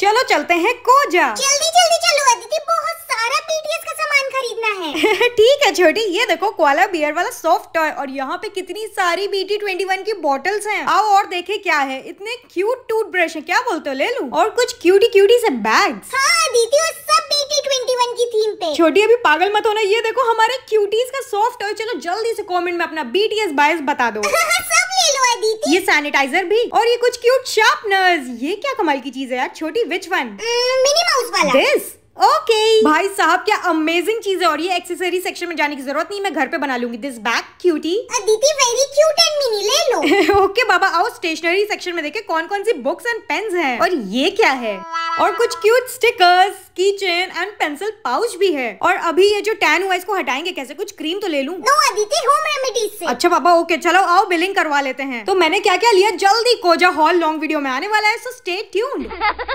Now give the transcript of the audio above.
चलो चलते हैं कोजा जल्दी जल्दी चलो अदिति बहुत सारा पीटीएस का सामान खरीदना है ठीक है छोटी ये देखो कोला बियर वाला सॉफ्ट टॉय और यहाँ पे कितनी सारी बीटी ट्वेंटी वन की बॉटल्स हैं आओ और देखे क्या है इतने क्यूट टूथ ब्रश है क्या बोलते हो ले लू और कुछ क्यूटी क्यूटी से बैग अदिति और सब ट्वेंटी वन की थीम पे छोटी अभी पागल मत होना ये देखो हमारे क्यूटीज का सॉफ्ट टॉय चलो जल्दी से कॉमेंट में अपना बीटीएस बायस बता दो हुआ दीदी ये सैनिटाइजर भी और ये कुछ क्यूट शार्पनर्स ये क्या कमाल की चीज है यार छोटी विच वन मिनी माउस वाला दिस ओके भाई साहब क्या अमेजिंग चीज है और ये एक्सेसरी सेक्शन में जाने की जरूरत नहीं मैं घर पे बना लूंगी दिस बैग क्यूटी दीदी वेरी क्यूट एंड मिनी ले लो ओके बाबा आओ स्टेशनरी सेक्शन में देखे कौन कौन सी बुक्स एंड पेन्स हैं और ये क्या है और कुछ क्यूट स्टिकर्स की चेन एंड पेंसिल पाउच भी है और अभी ये जो टैन हुआ इसको हटाएंगे कैसे कुछ क्रीम तो ले लूं नो अदिति होम रेमेडी से अच्छा पापा ओके चलो आओ बिलिंग करवा लेते हैं तो मैंने क्या क्या लिया जल्दी कोजा हॉल लॉन्ग वीडियो में आने वाला है सो स्टे ट्यून्ड